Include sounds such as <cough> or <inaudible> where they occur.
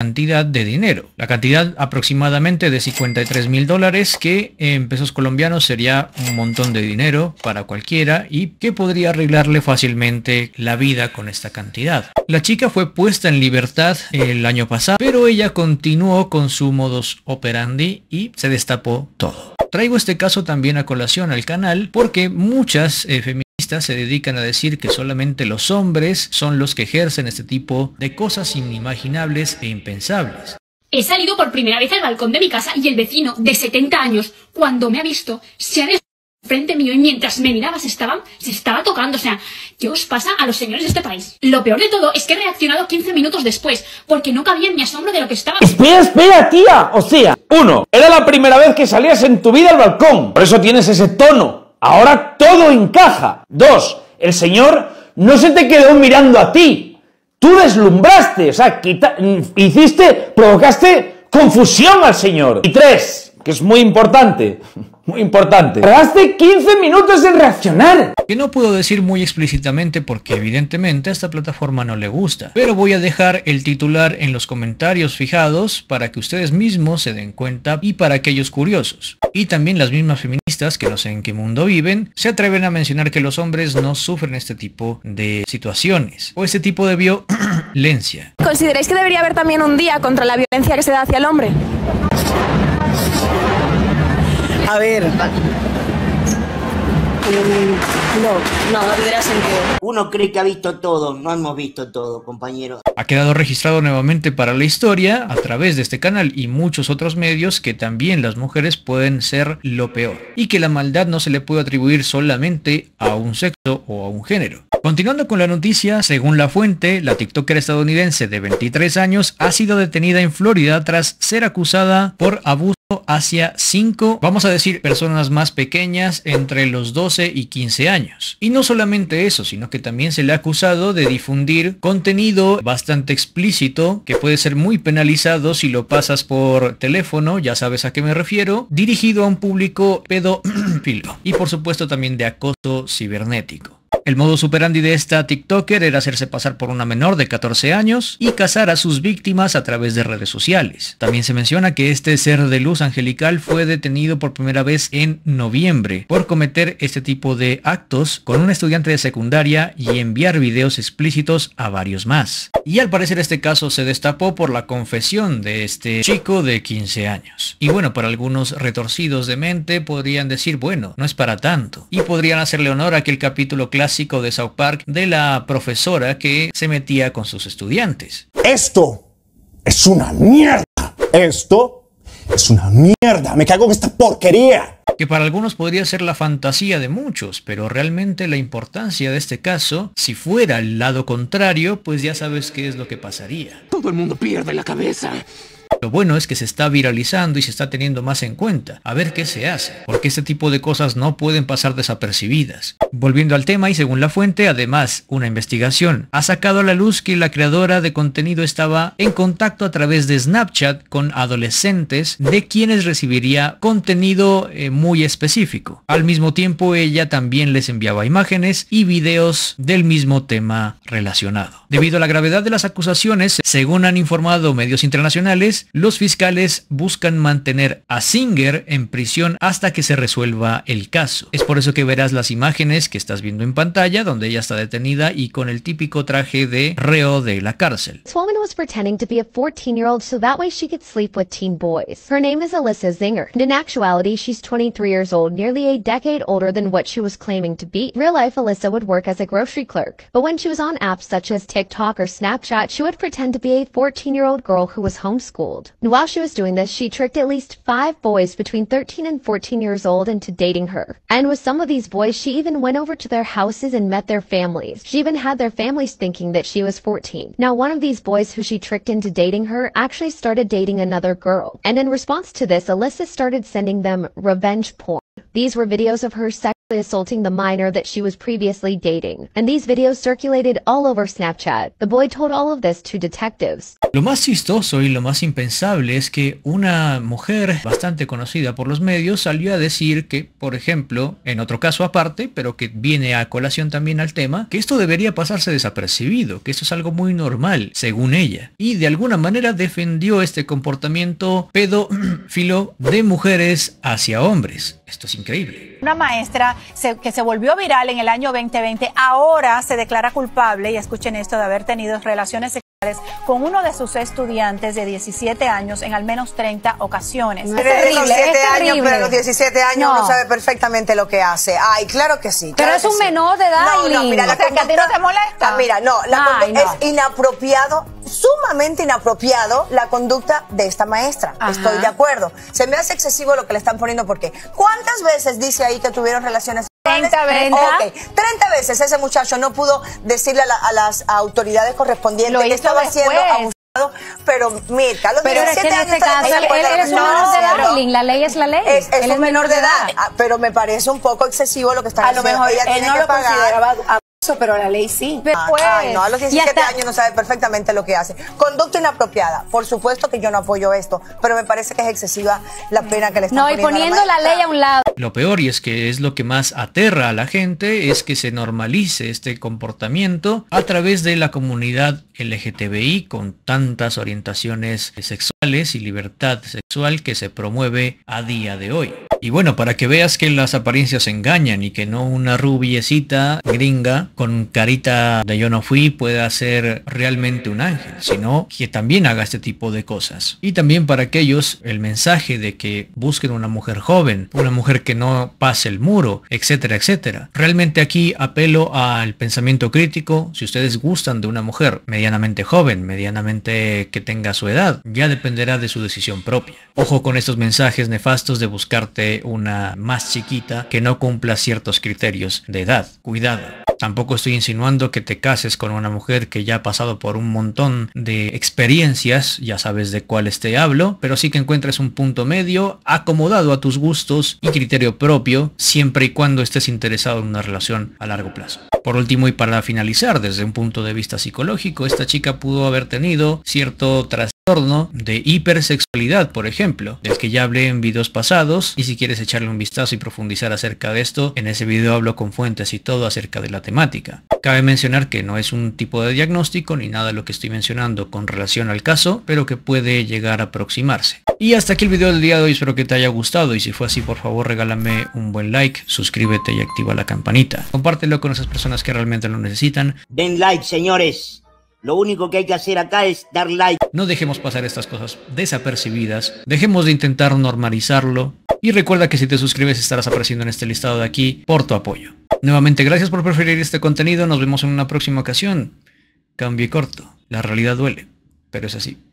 cantidad de dinero, la cantidad aproximadamente de 53 mil dólares que en pesos colombianos sería un montón de dinero para cualquiera y que podría arreglarle fácilmente la vida con esta cantidad. La chica fue puesta en libertad el año pasado, pero ella continuó con su modus operandi y se destapó todo. Traigo este caso también a colación al canal porque muchas eh, se dedican a decir que solamente los hombres son los que ejercen este tipo de cosas inimaginables e impensables. He salido por primera vez al balcón de mi casa y el vecino de 70 años, cuando me ha visto, se ha dejado frente mío y mientras me miraba se estaba tocando. O sea, ¿qué os pasa a los señores de este país? Lo peor de todo es que he reaccionado 15 minutos después, porque no cabía en mi asombro de lo que estaba... Espera, espera, tía. O sea, uno, era la primera vez que salías en tu vida al balcón. Por eso tienes ese tono Ahora todo encaja. Dos, el Señor no se te quedó mirando a ti. Tú deslumbraste, o sea, hiciste, provocaste confusión al Señor. Y tres, que es muy importante, muy importante. Tardaste 15 minutos en reaccionar. Que no puedo decir muy explícitamente porque evidentemente a esta plataforma no le gusta. Pero voy a dejar el titular en los comentarios fijados para que ustedes mismos se den cuenta y para aquellos curiosos. Y también las mismas feministas que no sé en qué mundo viven se atreven a mencionar que los hombres no sufren este tipo de situaciones o este tipo de violencia. ¿Consideráis que debería haber también un día contra la violencia que se da hacia el hombre? A ver. Mm, no, no, sentido. Uno cree que ha visto todo, no hemos visto todo, compañero. Ha quedado registrado nuevamente para la historia a través de este canal y muchos otros medios que también las mujeres pueden ser lo peor y que la maldad no se le puede atribuir solamente a un sexo o a un género. Continuando con la noticia, según la fuente, la TikToker estadounidense de 23 años ha sido detenida en Florida tras ser acusada por abuso hacia 5, vamos a decir, personas más pequeñas entre los 12 y 15 años. Y no solamente eso, sino que también se le ha acusado de difundir contenido bastante explícito que puede ser muy penalizado si lo pasas por teléfono, ya sabes a qué me refiero, dirigido a un público pedófilo <clears throat> y por supuesto también de acoso cibernético. El modo superandi de esta TikToker era hacerse pasar por una menor de 14 años y cazar a sus víctimas a través de redes sociales. También se menciona que este ser de luz angelical fue detenido por primera vez en noviembre por cometer este tipo de actos con un estudiante de secundaria y enviar videos explícitos a varios más. Y al parecer este caso se destapó por la confesión de este chico de 15 años. Y bueno, para algunos retorcidos de mente podrían decir, bueno, no es para tanto. Y podrían hacerle honor a aquel capítulo clásico de South Park de la profesora que se metía con sus estudiantes. Esto es una mierda. Esto es una mierda. Me cago en esta porquería que para algunos podría ser la fantasía de muchos, pero realmente la importancia de este caso, si fuera el lado contrario, pues ya sabes qué es lo que pasaría. Todo el mundo pierde la cabeza. Lo bueno es que se está viralizando y se está teniendo más en cuenta. A ver qué se hace, porque este tipo de cosas no pueden pasar desapercibidas. Volviendo al tema y según la fuente, además, una investigación ha sacado a la luz que la creadora de contenido estaba en contacto a través de Snapchat con adolescentes de quienes recibiría contenido eh, muy específico. Al mismo tiempo, ella también les enviaba imágenes y videos del mismo tema relacionado. Debido a la gravedad de las acusaciones, según han informado medios internacionales, los fiscales buscan mantener a Singer en prisión hasta que se resuelva el caso. Es por eso que verás las imágenes que estás viendo en pantalla, donde ella está detenida y con el típico traje de reo de la cárcel. This was pretending to be a 14-year-old so that way she could sleep with teen boys. Her name is Alyssa Zinger. and in actuality, she's 23 years old, nearly a decade older than what she was claiming to be. Real life, Alyssa would work as a grocery clerk, but when she was on apps such as TikTok or Snapchat, she would pretend to be a 14-year-old girl who was homeschooled. old. And while she was doing this, she tricked at least five boys between 13 and 14 years old into dating her. And with some of these boys, she even went over to their houses and met their families. She even had their families thinking that she was 14. Now, one of these boys who she tricked into dating her actually started dating another girl. And in response to this, Alyssa started sending them revenge porn. These were videos of her sexually assaulting the minor that she was previously dating, videos circulated all over Snapchat. The boy all to detectives. Lo más chistoso y lo más impensable es que una mujer bastante conocida por los medios salió a decir que, por ejemplo, en otro caso aparte, pero que viene a colación también al tema, que esto debería pasarse desapercibido, que esto es algo muy normal, según ella. Y de alguna manera defendió este comportamiento pedófilo de mujeres hacia hombres. Esto increíble. Una maestra que se volvió viral en el año 2020 ahora se declara culpable, y escuchen esto, de haber tenido relaciones sexuales con uno de sus estudiantes de 17 años en al menos 30 ocasiones. es terrible, es pero los 17 años sabe perfectamente lo que hace. Ay, claro que sí. pero es un menor de edad. No, no, mira, la a ti no te molesta. Ah, mira, no, es inapropiado sumamente inapropiado la conducta de esta maestra. Estoy de acuerdo. Se me hace excesivo lo que le están poniendo porque ¿cuándo ¿Cuántas veces dice ahí que tuvieron relaciones 30 veces. Okay. veces ese muchacho no pudo decirle a, las autoridades correspondientes que estaba siendo abusado, pero mira, los pero 17 es años él, es un menor de edad, la ley es la ley. Es, es menor, de edad, ah, pero me parece un poco excesivo lo que está haciendo. A lo mejor ella él no que lo pagar pero la ley sí. a los 17 años no sabe perfectamente lo que hace. Conducta inapropiada. Por supuesto que yo no apoyo esto, pero me parece que es excesiva la pena que le están No, y poniendo, la, ley a un lado. Lo peor, y es que es lo que más aterra a la gente, es que se normalice este comportamiento a través de la comunidad LGTBI con tantas orientaciones sexuales y libertad sexual que se promueve a día de hoy. Y bueno, para que veas que las apariencias engañan y que no una rubiecita gringa con carita de yo no fui pueda ser realmente un ángel, sino que también haga este tipo de cosas. Y también para aquellos el mensaje de que busquen una mujer joven, una mujer que no pase el muro, etcétera, etcétera. Realmente aquí apelo al pensamiento crítico, si ustedes gustan de una mujer medianamente joven, medianamente que tenga su edad, ya dependerá de su decisión propia. Ojo con estos mensajes nefastos de buscarte una más chiquita que no cumpla ciertos criterios de edad. Cuidado. Tampoco estoy insinuando que te cases con una mujer que ya ha pasado por un montón de experiencias, ya sabes de cuáles te hablo, pero sí que encuentres un punto medio acomodado a tus gustos y criterio propio, siempre y cuando estés interesado en una relación a largo plazo. Por último y para finalizar, desde un punto de vista psicológico, esta chica pudo haber tenido cierto tras de hipersexualidad, por ejemplo, del que ya hablé en videos pasados y si quieres echarle un vistazo y profundizar acerca de esto, en ese video hablo con fuentes y todo acerca de la temática. Cabe mencionar que no es un tipo de diagnóstico ni nada de lo que estoy mencionando con relación al caso, pero que puede llegar a aproximarse. Y hasta aquí el video del día de hoy, espero que te haya gustado y si fue así por favor regálame un buen like, suscríbete y activa la campanita. Compártelo con esas personas que realmente lo necesitan. Den like señores. Lo único que hay que hacer acá es dar like. No dejemos pasar estas cosas desapercibidas. Dejemos de intentar normalizarlo. Y recuerda que si te suscribes estarás apareciendo en este listado de aquí por tu apoyo. Nuevamente, gracias por preferir este contenido. Nos vemos en una próxima ocasión. Cambio y corto. La realidad duele, pero es así.